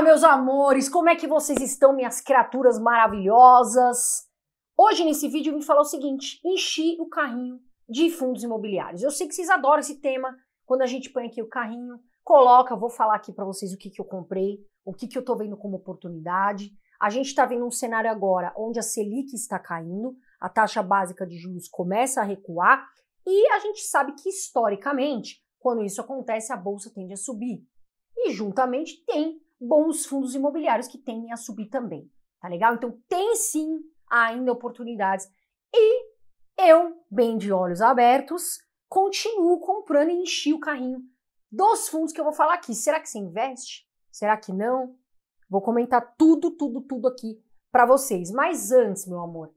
Olá, ah, meus amores, como é que vocês estão, minhas criaturas maravilhosas? Hoje, nesse vídeo, eu vim falar o seguinte: enchi o carrinho de fundos imobiliários. Eu sei que vocês adoram esse tema, quando a gente põe aqui o carrinho, coloca, vou falar aqui para vocês o que, que eu comprei, o que, que eu estou vendo como oportunidade. A gente está vendo um cenário agora onde a Selic está caindo, a taxa básica de juros começa a recuar, e a gente sabe que historicamente, quando isso acontece, a bolsa tende a subir. E juntamente tem bons fundos imobiliários que tendem a subir também, tá legal? Então tem sim ainda oportunidades e eu, bem de olhos abertos, continuo comprando e enchi o carrinho dos fundos que eu vou falar aqui. Será que você investe? Será que não? Vou comentar tudo, tudo, tudo aqui para vocês. Mas antes, meu amor,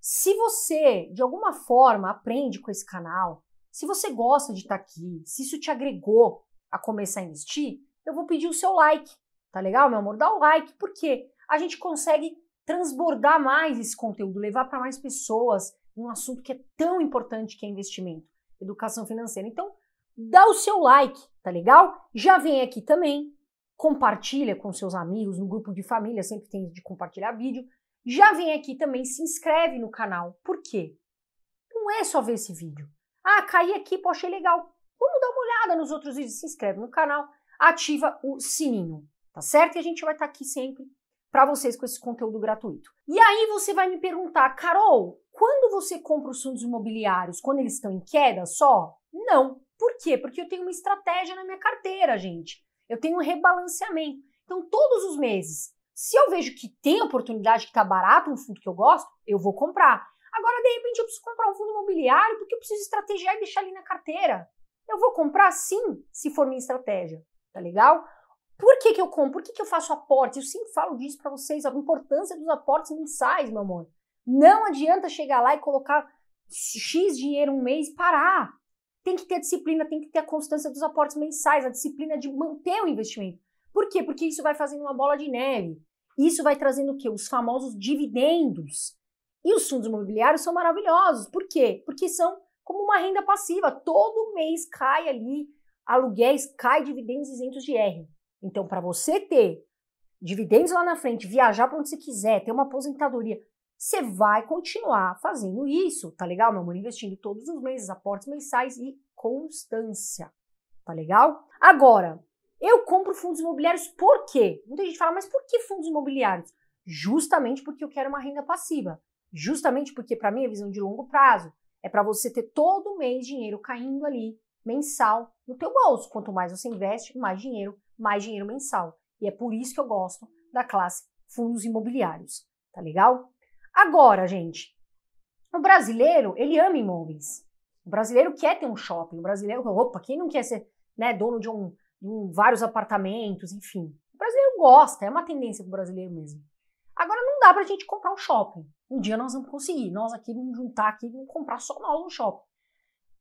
se você de alguma forma aprende com esse canal, se você gosta de estar aqui, se isso te agregou a começar a investir, eu vou pedir o seu like. Tá legal, meu amor? Dá o like, porque a gente consegue transbordar mais esse conteúdo, levar para mais pessoas um assunto que é tão importante que é investimento, educação financeira. Então, dá o seu like, tá legal? Já vem aqui também, compartilha com seus amigos, no grupo de família, sempre tem de compartilhar vídeo. Já vem aqui também, se inscreve no canal. Por quê? Não é só ver esse vídeo. Ah, caí aqui, poxa, achei legal. Vamos dar uma olhada nos outros vídeos, se inscreve no canal, ativa o sininho tá certo? E a gente vai estar tá aqui sempre para vocês com esse conteúdo gratuito. E aí você vai me perguntar, Carol, quando você compra os fundos imobiliários, quando eles estão em queda só? Não. Por quê? Porque eu tenho uma estratégia na minha carteira, gente. Eu tenho um rebalanceamento. Então, todos os meses, se eu vejo que tem oportunidade, que está barato um fundo que eu gosto, eu vou comprar. Agora, de repente, eu preciso comprar um fundo imobiliário porque eu preciso estrategiar e deixar ali na carteira. Eu vou comprar sim, se for minha estratégia. Tá legal? Por que, que eu compro? Por que, que eu faço aporte? Eu sempre falo disso para vocês, a importância dos aportes mensais, meu amor. Não adianta chegar lá e colocar X dinheiro um mês e parar. Tem que ter a disciplina, tem que ter a constância dos aportes mensais, a disciplina de manter o investimento. Por quê? Porque isso vai fazendo uma bola de neve. Isso vai trazendo o quê? Os famosos dividendos. E os fundos imobiliários são maravilhosos. Por quê? Porque são como uma renda passiva. Todo mês cai ali aluguéis, cai dividendos isentos de R. Então, para você ter dividendos lá na frente, viajar para onde você quiser, ter uma aposentadoria, você vai continuar fazendo isso, tá legal, meu amor? Investindo todos os meses, aportes mensais e constância, tá legal? Agora, eu compro fundos imobiliários por quê? Muita gente fala, mas por que fundos imobiliários? Justamente porque eu quero uma renda passiva. Justamente porque, para mim, é visão de longo prazo. É para você ter todo mês dinheiro caindo ali, mensal, no teu bolso. Quanto mais você investe, mais dinheiro mais dinheiro mensal. E é por isso que eu gosto da classe fundos imobiliários, tá legal? Agora, gente, o brasileiro, ele ama imóveis. O brasileiro quer ter um shopping, o brasileiro, opa, quem não quer ser né, dono de um, de um, vários apartamentos, enfim. O brasileiro gosta, é uma tendência do brasileiro mesmo. Agora não dá pra gente comprar um shopping. Um dia nós vamos conseguir, nós aqui vamos juntar aqui, vamos comprar só nós um shopping.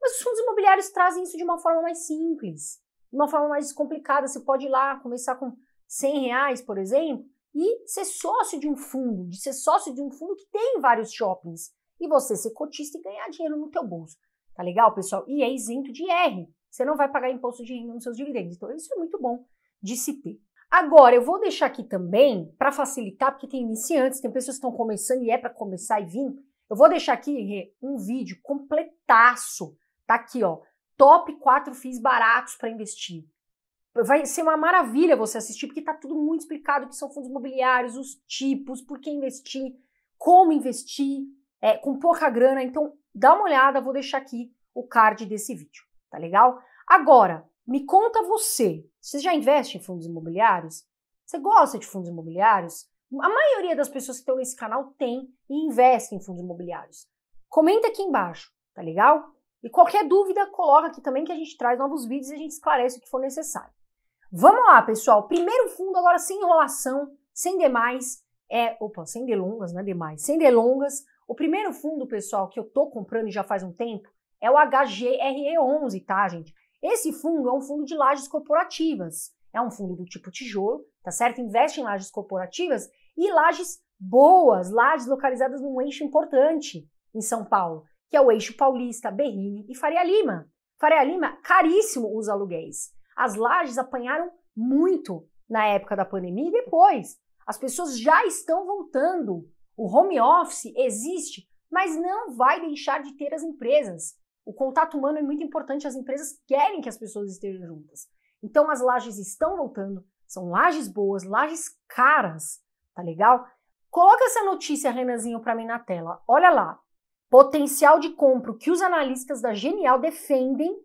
Mas os fundos imobiliários trazem isso de uma forma mais simples de uma forma mais descomplicada. Você pode ir lá começar com 100 reais, por exemplo, e ser sócio de um fundo, de ser sócio de um fundo que tem vários shoppings. E você ser cotista e ganhar dinheiro no teu bolso. Tá legal, pessoal? E é isento de R. Você não vai pagar imposto de renda nos seus dividendos. Então, isso é muito bom de se ter. Agora, eu vou deixar aqui também, para facilitar, porque tem iniciantes, tem pessoas que estão começando e é para começar e vir. Eu vou deixar aqui um vídeo completaço, tá aqui, ó, top 4 FIIs baratos para investir. Vai ser uma maravilha você assistir, porque está tudo muito explicado que são fundos imobiliários, os tipos, por que investir, como investir, é, com pouca grana. Então, dá uma olhada, vou deixar aqui o card desse vídeo, tá legal? Agora, me conta você, você já investe em fundos imobiliários? Você gosta de fundos imobiliários? A maioria das pessoas que estão nesse canal tem e investe em fundos imobiliários. Comenta aqui embaixo, tá legal? E qualquer dúvida, coloca aqui também que a gente traz novos vídeos e a gente esclarece o que for necessário. Vamos lá, pessoal. Primeiro fundo, agora sem enrolação, sem demais. É, opa, sem delongas, não é demais. Sem delongas. O primeiro fundo, pessoal, que eu tô comprando e já faz um tempo, é o HGRE11, tá, gente? Esse fundo é um fundo de lajes corporativas. É um fundo do tipo tijolo, tá certo? Investe em lajes corporativas e lajes boas, lajes localizadas num eixo importante em São Paulo que é o eixo paulista, Berrini e Faria Lima. Faria Lima, caríssimo os aluguéis. As lajes apanharam muito na época da pandemia e depois. As pessoas já estão voltando. O home office existe, mas não vai deixar de ter as empresas. O contato humano é muito importante, as empresas querem que as pessoas estejam juntas. Então as lajes estão voltando, são lajes boas, lajes caras, tá legal? Coloca essa notícia, Renanzinho, para mim na tela. Olha lá, potencial de compra que os analistas da Genial defendem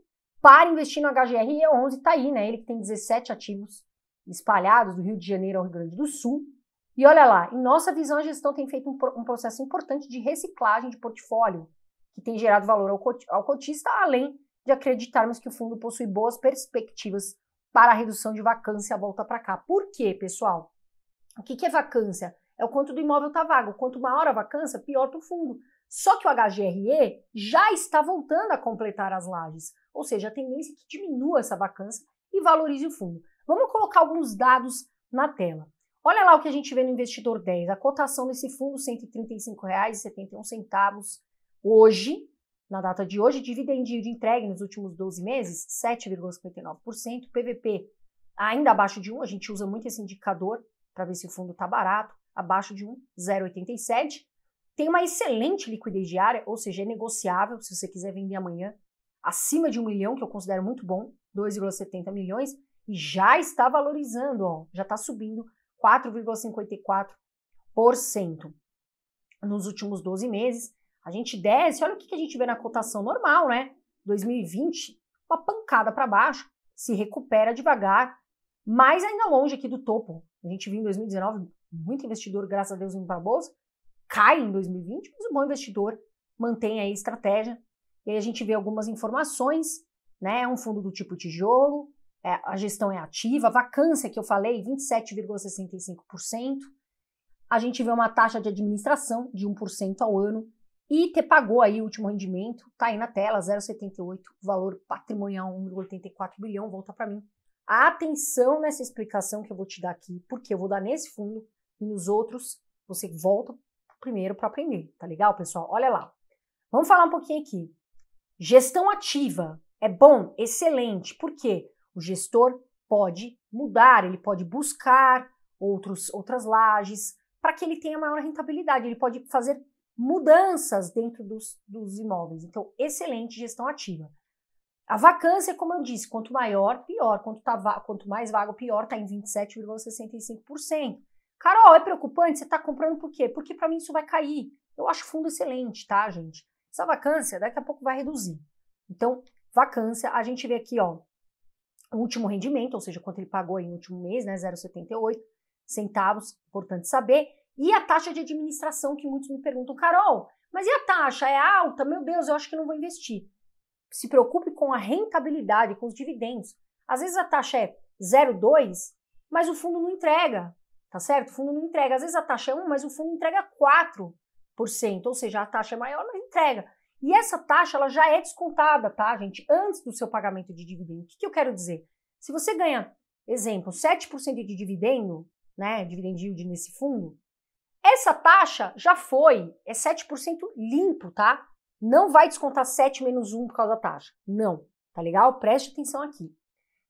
para investir no HGR e 11 está aí, né? Ele que tem 17 ativos espalhados do Rio de Janeiro ao Rio Grande do Sul. E olha lá, em nossa visão, a gestão tem feito um, um processo importante de reciclagem de portfólio, que tem gerado valor ao, cot ao cotista, além de acreditarmos que o fundo possui boas perspectivas para a redução de vacância à volta para cá. Por quê, pessoal? O que, que é vacância? É o quanto do imóvel está vago. Quanto maior a vacância, pior para o fundo. Só que o HGRE já está voltando a completar as lajes, ou seja, a tendência é que diminua essa vacância e valorize o fundo. Vamos colocar alguns dados na tela. Olha lá o que a gente vê no investidor 10, a cotação desse fundo R$ 135,71 hoje, na data de hoje, dividendo de entregue nos últimos 12 meses, 7,59%, PVP ainda abaixo de 1, a gente usa muito esse indicador para ver se o fundo está barato, abaixo de 1, 0,87%, tem uma excelente liquidez diária, ou seja, é negociável se você quiser vender amanhã, acima de um milhão, que eu considero muito bom, 2,70 milhões, e já está valorizando, ó, já está subindo 4,54% nos últimos 12 meses. A gente desce, olha o que, a gente vê na cotação normal, né? 2020, uma pancada para baixo, se recupera devagar, mas ainda longe aqui do topo. A gente viu em 2019 muito investidor, graças a Deus, indo para a bolsa, cai em 2020, mas o bom investidor mantém aí a estratégia. E aí a gente vê algumas informações, né? É um fundo do tipo tijolo, é, a gestão é ativa, vacância que eu falei, 27,65%. A gente vê uma taxa de administração de 1% ao ano e te pagou aí o último rendimento, tá aí na tela, 0,78, valor patrimonial 1,84 bilhão, volta para mim. Atenção nessa explicação que eu vou te dar aqui, porque eu vou dar nesse fundo e nos outros você volta primeiro para aprender, tá legal, pessoal? Olha lá. Vamos falar um pouquinho aqui. Gestão ativa é bom, excelente, porque o gestor pode mudar, ele pode buscar outros, outras lajes para que ele tenha maior rentabilidade, ele pode fazer mudanças dentro dos, dos imóveis. Então, excelente gestão ativa. A vacância, como eu disse, quanto maior, pior. Quanto, tá, quanto mais vago, pior, está em 27,65%. Carol, é preocupante? Você está comprando por quê? Porque para mim isso vai cair. Eu acho fundo excelente, tá, gente? Essa vacância daqui a pouco vai reduzir. Então, vacância, a gente vê aqui, ó, o último rendimento, ou seja, quanto ele pagou aí no último mês, né, 0,78 centavos, importante saber, e a taxa de administração que muitos me perguntam, Carol, mas e a taxa é alta? Meu Deus, eu acho que não vou investir. Se preocupe com a rentabilidade, com os dividendos. Às vezes a taxa é 0,2, mas o fundo não entrega tá certo? O fundo não entrega. Às vezes a taxa é 1, mas o fundo entrega 4%, ou seja, a taxa é maior, mas entrega. E essa taxa ela já é descontada, tá, gente? Antes do seu pagamento de dividendo. O que, que eu quero dizer? Se você ganha, exemplo, 7% de dividendo, né, dividend yield nesse fundo, essa taxa já foi, é 7% limpo, tá? Não vai descontar 7 menos 1 por causa da taxa. Não, tá legal? Preste atenção aqui.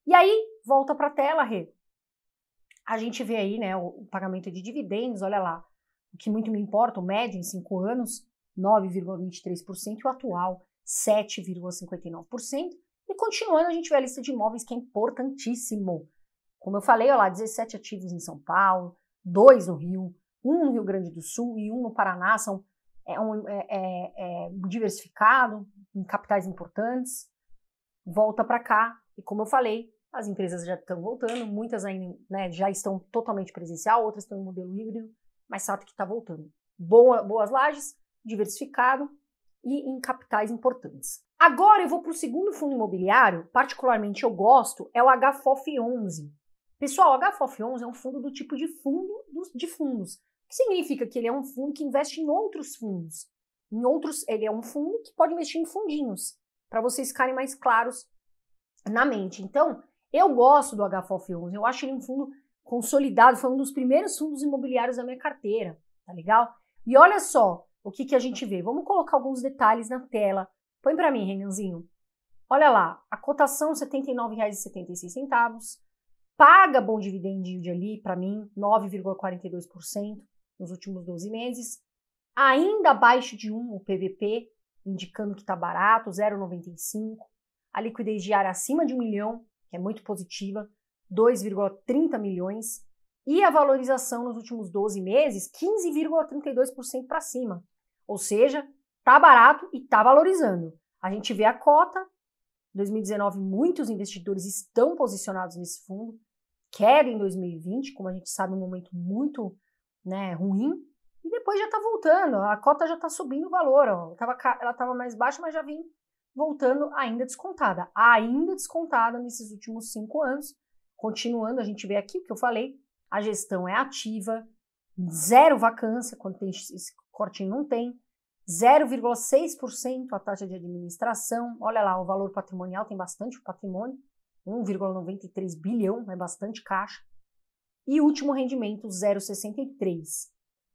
E aí, volta para a tela, Rê. A gente vê aí né, o pagamento de dividendos, olha lá, o que muito me importa, o médio em cinco anos, 9,23%, e o atual, 7,59%. E continuando, a gente vê a lista de imóveis que é importantíssimo. Como eu falei, olha lá, 17 ativos em São Paulo, dois no Rio, um no Rio Grande do Sul e um no Paraná, são é, um, é, é, é diversificado em capitais importantes. Volta para cá e, como eu falei, as empresas já estão voltando, muitas ainda né, já estão totalmente presencial, outras estão no modelo híbrido, mas sabe que está voltando. Boa, boas lajes, diversificado e em capitais importantes. Agora eu vou para o segundo fundo imobiliário, particularmente eu gosto, é o HFOF 11. Pessoal, o HFOF 11 é um fundo do tipo de fundo dos, de fundos, que significa que ele é um fundo que investe em outros fundos. Em outros, ele é um fundo que pode investir em fundinhos, para vocês ficarem mais claros na mente. Então, eu gosto do HFOF11, eu acho ele um fundo consolidado, foi um dos primeiros fundos imobiliários da minha carteira, tá legal? E olha só o que, que a gente vê. Vamos colocar alguns detalhes na tela. Põe para mim, Renanzinho. Olha lá, a cotação R$ 79,76, paga bom dividend yield ali para mim, 9,42% nos últimos 12 meses, ainda abaixo de 1 o PVP, indicando que está barato, 0,95, a liquidez diária acima de 1 milhão, que é muito positiva, 2,30 milhões, e a valorização nos últimos 12 meses, 15,32% para cima. Ou seja, tá barato e tá valorizando. A gente vê a cota, 2019 muitos investidores estão posicionados nesse fundo, querem 2020, como a gente sabe, um momento muito né, ruim, e depois já está voltando, a cota já está subindo o valor, ó. ela estava mais baixa, mas já vem voltando ainda descontada, ainda descontada nesses últimos cinco anos. Continuando, a gente vê aqui o que eu falei: a gestão é ativa, zero vacância, quando tem esse cortinho não tem, 0,6% a taxa de administração. Olha lá, o valor patrimonial tem bastante patrimônio, 1,93 bilhão, é bastante caixa. E último rendimento, 0,63.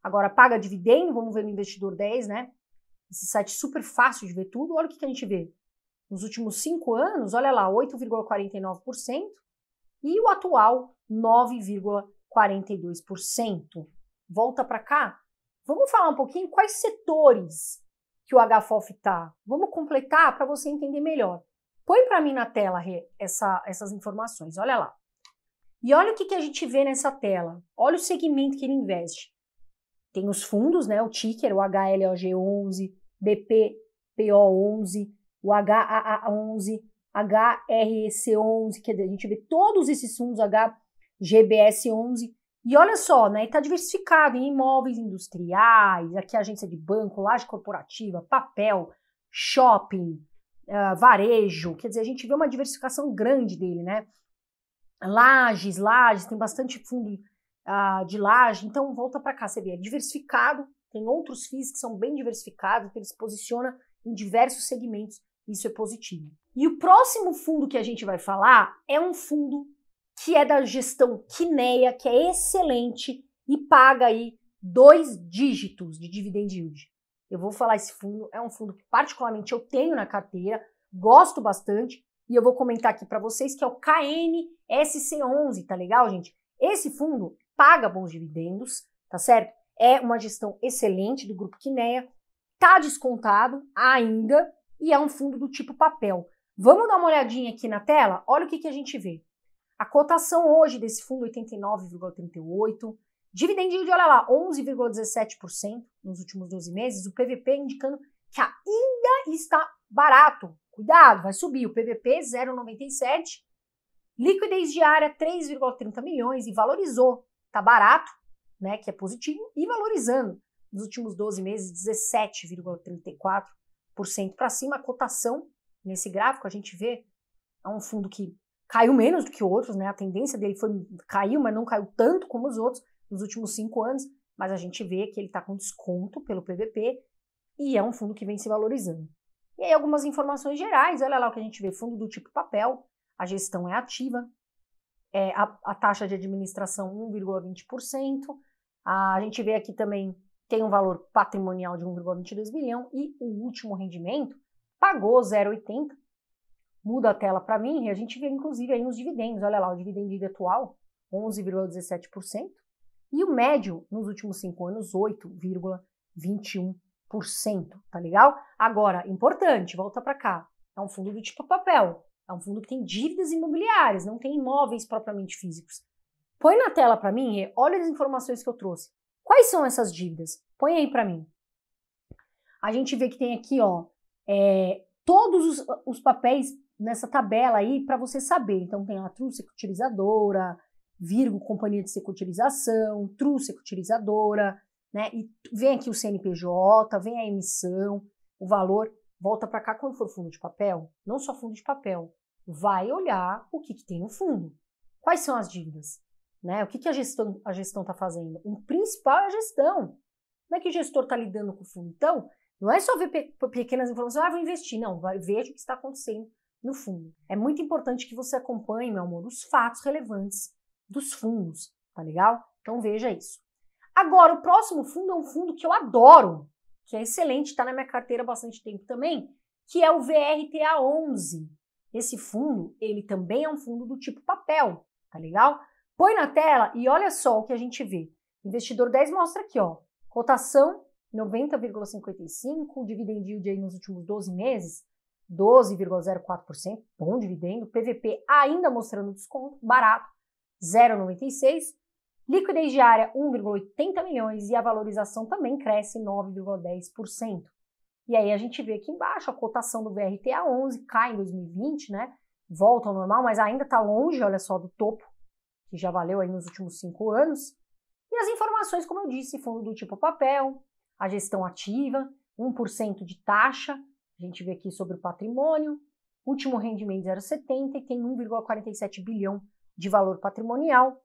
Agora, paga dividendo, vamos ver no investidor 10, né? esse site super fácil de ver tudo, olha o que, que a gente vê. Nos últimos cinco anos, olha lá, 8,49% e o atual 9,42%. Volta para cá, vamos falar um pouquinho quais setores que o HFOF está. Vamos completar para você entender melhor. Põe para mim na tela essa, essas informações, olha lá. E olha o que, que a gente vê nessa tela. Olha o segmento que ele investe. Tem os fundos, né? O ticker, o HLOG11, BPPO11, o HAA11, HREC11, quer dizer, a gente vê todos esses fundos, HGBS11, e olha só, né, está diversificado em imóveis industriais, aqui agência de banco, laje corporativa, papel, shopping, uh, varejo, quer dizer, a gente vê uma diversificação grande dele, né, lajes, lajes, tem bastante fundo uh, de laje, então volta para cá, você vê, é diversificado, tem outros FIIs que são bem diversificados, que ele se posiciona em diversos segmentos, isso é positivo. E o próximo fundo que a gente vai falar é um fundo que é da gestão Quineia, que é excelente e paga aí dois dígitos de dividend yield. Eu vou falar esse fundo, é um fundo que particularmente eu tenho na carteira, gosto bastante e eu vou comentar aqui para vocês que é o KNSC11, tá legal, gente? Esse fundo paga bons dividendos, tá certo? é uma gestão excelente do Grupo Quineia, está descontado ainda e é um fundo do tipo papel. Vamos dar uma olhadinha aqui na tela? Olha o que, que a gente vê. A cotação hoje desse fundo 89,38%, dividendinho de, olha lá, 11,17% nos últimos 12 meses, o PVP indicando que ainda está barato. Cuidado, vai subir. O PVP 0,97, liquidez diária 3,30 milhões e valorizou. Está barato, né, que é positivo, e valorizando. Nos últimos 12 meses, 17,34% para cima. A cotação nesse gráfico, a gente vê, é um fundo que caiu menos do que outros, né? A tendência dele foi caiu, mas não caiu tanto como os outros nos últimos cinco anos. Mas a gente vê que ele está com desconto pelo PVP e é um fundo que vem se valorizando. E aí algumas informações gerais, olha lá o que a gente vê, fundo do tipo papel, a gestão é ativa, é, a, a taxa de administração 1,20%, a gente vê aqui também tem um valor patrimonial de 1,22 bilhão e o último rendimento pagou 0,80. Muda a tela para mim e a gente vê inclusive aí nos dividendos. Olha lá, o dividendo atual, 11,17%, e o médio nos últimos cinco anos, 8,21%. Tá legal? Agora, importante, volta para cá. É um fundo do tipo papel. É um fundo que tem dívidas imobiliárias, não tem imóveis propriamente físicos. Põe na tela para mim, e olha as informações que eu trouxe. Quais são essas dívidas? Põe aí para mim. A gente vê que tem aqui, ó, é, todos os, os, papéis nessa tabela aí para você saber. Então tem a tru utilizadora, Virgo, companhia de secutirização, tru utilizadora, né? E vem aqui o CNPJ, vem a emissão, o valor. Volta para cá quando for fundo de papel, não só fundo de papel. Vai olhar o que, que tem no fundo. Quais são as dívidas? Né? O que, que a gestão a está fazendo? O principal é a gestão. Como é que o gestor está lidando com o fundo? Então, não é só ver pe pequenas informações, ah, vou investir. Não, veja o que está acontecendo no fundo. É muito importante que você acompanhe, meu amor, os fatos relevantes dos fundos, tá legal? Então veja isso. Agora, o próximo fundo é um fundo que eu adoro, que é excelente, está na minha carteira há bastante tempo também, que é o VRTA11. Esse fundo, ele também é um fundo do tipo papel, tá legal? Põe na tela e olha só o que a gente vê. Investidor 10 mostra aqui, ó, cotação 90,55, dividend yield aí nos últimos 12 meses, 12,04%, bom dividendo, PVP ainda mostrando desconto, barato, 0,96%, liquidez diária 1,80 milhões e a valorização também cresce 9,10%. E aí a gente vê aqui embaixo a cotação do VRT a 11, cai em 2020, né? Volta ao normal, mas ainda está longe, olha só, do topo que já valeu aí nos últimos cinco anos, e as informações, como eu disse, fundo do tipo papel, a gestão ativa, 1% de taxa, a gente vê aqui sobre o patrimônio, último rendimento 0,70 e tem 1,47 bilhão de valor patrimonial.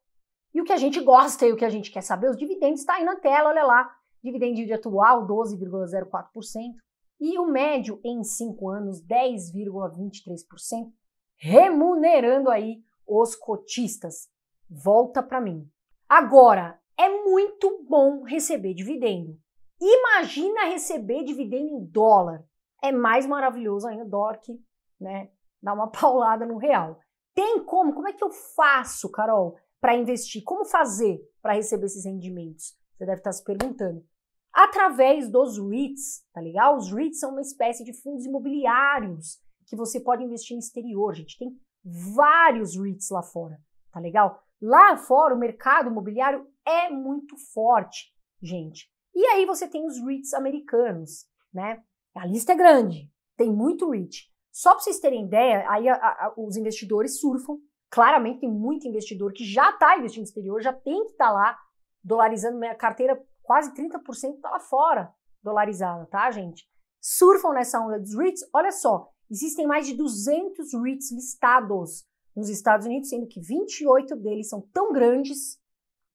E o que a gente gosta e o que a gente quer saber, os dividendos, está aí na tela, olha lá, dividendo de atual 12,04% e o médio em 5 anos 10,23%, remunerando aí os cotistas volta para mim. Agora, é muito bom receber dividendo. Imagina receber dividendo em dólar. É mais maravilhoso ainda, dólar que né, dá uma paulada no real. Tem como? Como é que eu faço, Carol, para investir? Como fazer para receber esses rendimentos? Você deve estar tá se perguntando. Através dos REITs, tá legal? Os REITs são uma espécie de fundos imobiliários que você pode investir no exterior, gente. Tem vários REITs lá fora, tá legal? Lá fora, o mercado imobiliário é muito forte, gente. E aí você tem os REITs americanos, né? A lista é grande, tem muito REIT. Só para vocês terem ideia, aí a, a, os investidores surfam. Claramente tem muito investidor que já está investindo no exterior, já tem que estar tá lá, dolarizando minha carteira, quase 30% está lá fora, dolarizada, tá, gente? Surfam nessa onda dos REITs. Olha só, existem mais de 200 REITs listados nos Estados Unidos, sendo que 28 deles são tão grandes,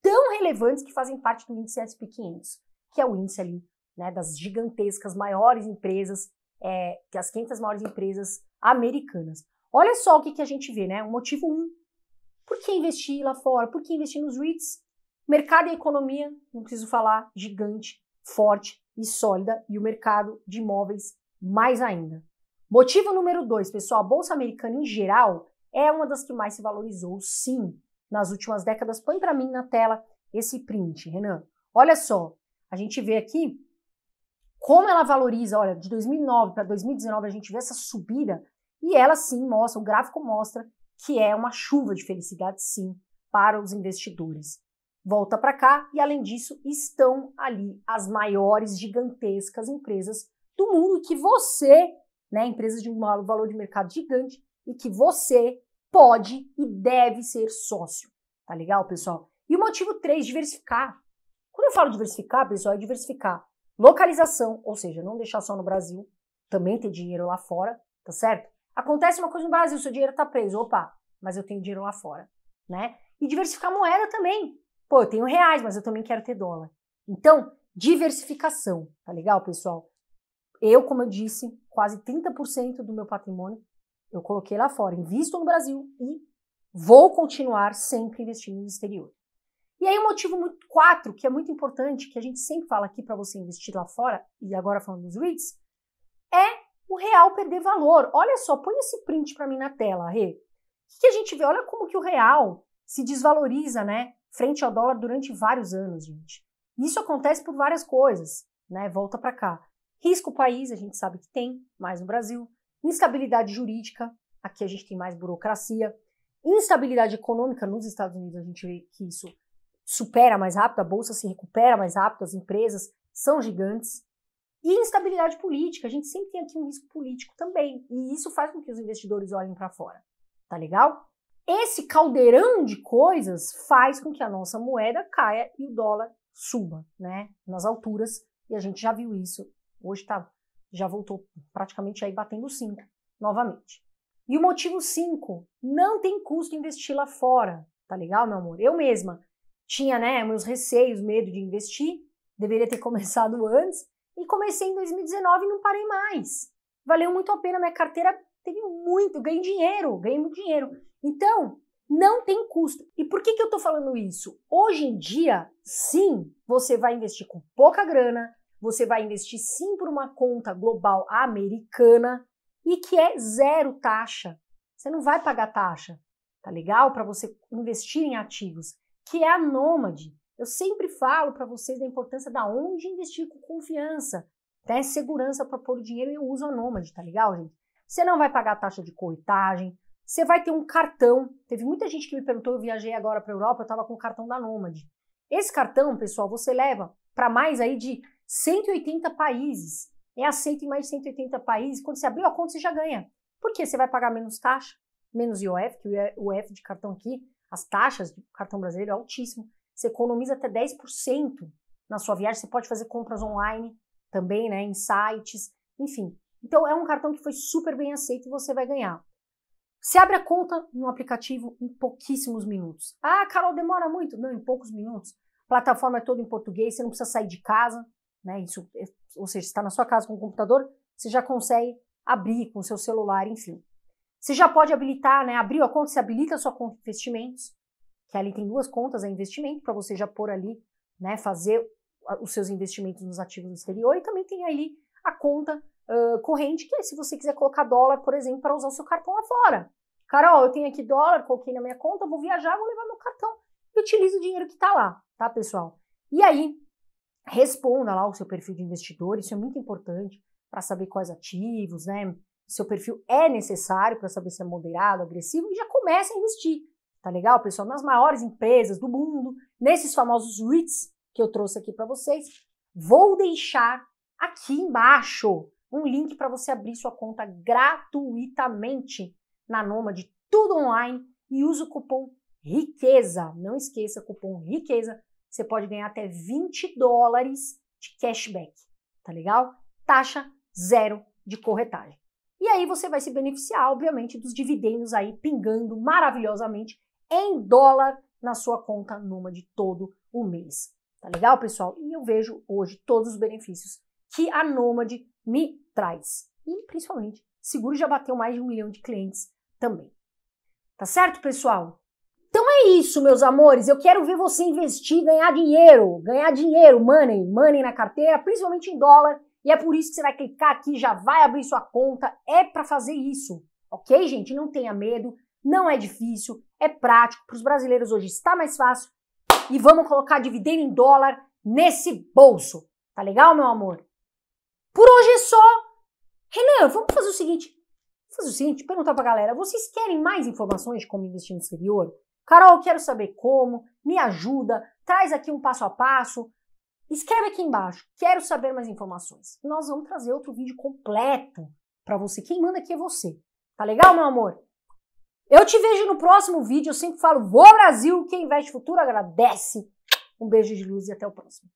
tão relevantes, que fazem parte do índice SP 500, que é o índice ali né, das gigantescas maiores empresas, é, as 500 maiores empresas americanas. Olha só o que, que a gente vê, né? O motivo 1. Um, por que investir lá fora? Por que investir nos REITs? Mercado e economia, não preciso falar, gigante, forte e sólida, e o mercado de imóveis mais ainda. Motivo número 2, pessoal, a Bolsa Americana em geral é uma das que mais se valorizou, sim, nas últimas décadas. Põe para mim na tela esse print, Renan. Olha só, a gente vê aqui como ela valoriza. Olha, de 2009 para 2019 a gente vê essa subida e ela sim mostra, o gráfico mostra que é uma chuva de felicidade, sim, para os investidores. Volta para cá e além disso estão ali as maiores, gigantescas empresas do mundo que você, né, empresas de um valor de mercado gigante, e que você pode e deve ser sócio. Tá legal, pessoal? E o motivo 3, diversificar. Quando eu falo diversificar, pessoal, é diversificar localização, ou seja, não deixar só no Brasil, também ter dinheiro lá fora, tá certo? Acontece uma coisa no Brasil, seu dinheiro tá preso, opa, mas eu tenho dinheiro lá fora, né? E diversificar moeda também. Pô, eu tenho reais, mas eu também quero ter dólar. Então, diversificação, tá legal, pessoal? Eu, como eu disse, quase 30% do meu patrimônio eu coloquei lá fora, invisto no Brasil e vou continuar sempre investindo no exterior. E aí, o um motivo muito, quatro, que é muito importante, que a gente sempre fala aqui para você investir lá fora, e agora falando dos REITs, é o real perder valor. Olha só, põe esse print para mim na tela, Rê. O que, que a gente vê? Olha como que o real se desvaloriza, né, frente ao dólar durante vários anos, gente. Isso acontece por várias coisas, né? Volta para cá. Risco país, a gente sabe que tem, mais no Brasil instabilidade jurídica, aqui a gente tem mais burocracia, instabilidade econômica, nos Estados Unidos a gente vê que isso supera mais rápido, a bolsa se recupera mais rápido, as empresas são gigantes. E instabilidade política, a gente sempre tem aqui um risco político também, e isso faz com que os investidores olhem para fora. Tá legal? Esse caldeirão de coisas faz com que a nossa moeda caia e o dólar suba, né? Nas alturas, e a gente já viu isso. Hoje está já voltou praticamente aí batendo 5 novamente. E o motivo 5, não tem custo investir lá fora, tá legal, meu amor? Eu mesma tinha, né, meus receios, medo de investir, deveria ter começado antes, e comecei em 2019 e não parei mais. Valeu muito a pena, minha carteira teve muito, ganhei dinheiro, ganhei muito dinheiro. Então, não tem custo. E por que, que eu estou falando isso? Hoje em dia, sim, você vai investir com pouca grana, você vai investir sim por uma conta global americana e que é zero taxa. Você não vai pagar taxa, tá legal? Para você investir em ativos, que é a Nômade. Eu sempre falo para vocês da importância da onde investir com confiança, até segurança para pôr o dinheiro. e Eu uso a Nômade, tá legal, gente? Você não vai pagar taxa de corretagem, você vai ter um cartão. Teve muita gente que me perguntou, eu viajei agora para a Europa, eu estava com o cartão da Nômade. Esse cartão, pessoal, você leva para mais aí de 180 países. É aceito em mais de 180 países. Quando você abriu a conta, você já ganha. Por quê? Você vai pagar menos taxa, menos IOF, que o IOF de cartão aqui, as taxas do cartão brasileiro é altíssimo. Você economiza até 10% na sua viagem. Você pode fazer compras online também, né, em sites, enfim. Então é um cartão que foi super bem aceito e você vai ganhar. Você abre a conta no aplicativo em pouquíssimos minutos. Ah, Carol, demora muito? Não, em poucos minutos. A plataforma é toda em português, você não precisa sair de casa, né? Isso, é, ou seja, está na sua casa com o computador, você já consegue abrir com o seu celular, enfim. Você já pode habilitar, né? Abriu a conta, você habilita a sua conta de investimentos, que ali tem duas contas, a é investimento, para você já pôr ali, né? Fazer os seus investimentos nos ativos do exterior e também tem ali a conta uh, corrente, que é se você quiser colocar dólar, por exemplo, para usar o seu cartão lá fora. Carol, eu tenho aqui dólar, coloquei na minha conta, vou viajar, vou levar meu cartão e utilizo o dinheiro que está lá, tá, pessoal? E aí, responda lá o seu perfil de investidor, isso é muito importante para saber quais ativos, né? Seu perfil é necessário para saber se é moderado, agressivo e já comece a investir, tá legal, pessoal? Nas maiores empresas do mundo, nesses famosos REITs que eu trouxe aqui para vocês, vou deixar aqui embaixo um link para você abrir sua conta gratuitamente na Nômade, tudo online e usa o cupom RIQUEZA. Não esqueça, cupom RIQUEZA você pode ganhar até 20 dólares de cashback, tá legal? Taxa zero de corretagem. E aí você vai se beneficiar, obviamente, dos dividendos aí pingando maravilhosamente em dólar na sua conta Numa de todo o mês. Tá legal, pessoal? E eu vejo hoje todos os benefícios que a Nômade me traz. E principalmente, seguro já bateu mais de um milhão de clientes também. Tá certo, pessoal? é isso, meus amores. Eu quero ver você investir, ganhar dinheiro, ganhar dinheiro, money, money na carteira, principalmente em dólar. E é por isso que você vai clicar aqui, já vai abrir sua conta. É para fazer isso, ok, gente? Não tenha medo, não é difícil, é prático. Para os brasileiros hoje está mais fácil. E vamos colocar dividendo em dólar nesse bolso. Tá legal, meu amor? Por hoje é só. Renan, vamos fazer o seguinte. Vamos fazer o seguinte, perguntar pra galera, vocês querem mais informações de como investir no exterior? Carol, quero saber como, me ajuda, traz aqui um passo a passo. Escreve aqui embaixo, quero saber mais informações. Nós vamos trazer outro vídeo completo para você. Quem manda aqui é você. Tá legal, meu amor? Eu te vejo no próximo vídeo. Eu sempre falo, vou Brasil, quem investe futuro agradece. Um beijo de luz e até o próximo.